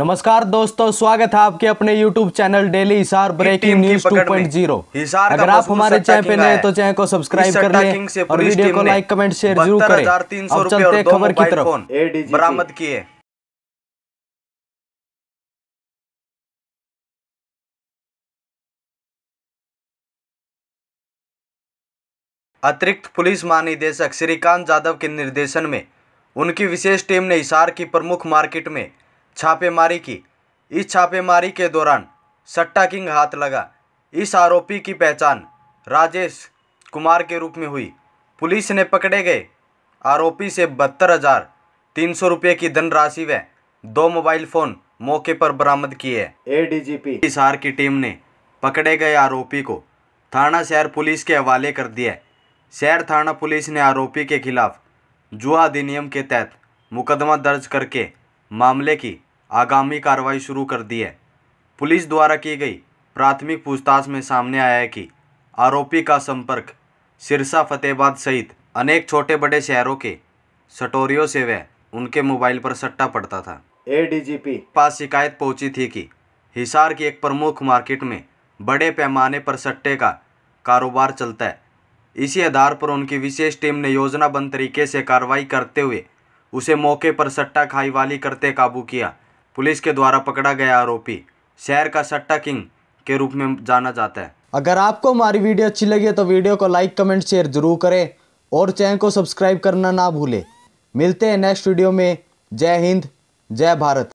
नमस्कार दोस्तों स्वागत है आपके अपने YouTube channel daily Hisar breaking news 2.0 अगर आप हमारे चैनल पे नए हैं तो चैनल को सब्सक्राइब कर लें और वीडियो को लाइक कमेंट शेयर जरूर करें अब चलते हैं खबर की तरफ बरामद किए अतिरिक्त पुलिस महानिदेशक श्रीकांत यादव के निर्देशन में उनकी विशेष टीम ने हिसार की प्रमुख मार्केट में छापेमारी की इस छापेमारी के दौरान सट्टा किंग हाथ लगा इस आरोपी की पहचान राजेश कुमार के रूप में हुई पुलिस ने पकड़े गए आरोपी से बहत्तर हज़ार तीन सौ रुपये की धनराशि व दो मोबाइल फ़ोन मौके पर बरामद किए एडीजीपी हिसार की टीम ने पकड़े गए आरोपी को थाना शहर पुलिस के हवाले कर दिया शहर थाना पुलिस ने आरोपी के खिलाफ जुआ अधिनियम के तहत मुकदमा दर्ज करके मामले की आगामी कार्रवाई शुरू कर दी है पुलिस द्वारा की गई प्राथमिक पूछताछ में सामने आया है कि आरोपी का संपर्क सिरसा फतेहबाद सहित अनेक छोटे बड़े शहरों के सटोरियों से वह उनके मोबाइल पर सट्टा पड़ता था एडीजीपी पास शिकायत पहुंची थी कि हिसार की एक प्रमुख मार्केट में बड़े पैमाने पर सट्टे का कारोबार चलता है इसी आधार पर उनकी विशेष टीम ने योजनाबंद तरीके से कार्रवाई करते हुए उसे मौके पर सट्टा खाई वाली करते काबू किया पुलिस के द्वारा पकड़ा गया आरोपी शहर का सट्टा किंग के रूप में जाना जाता है अगर आपको हमारी वीडियो अच्छी लगी तो वीडियो को लाइक कमेंट शेयर जरूर करें और चैनल को सब्सक्राइब करना ना भूलें मिलते हैं नेक्स्ट वीडियो में जय हिंद जय भारत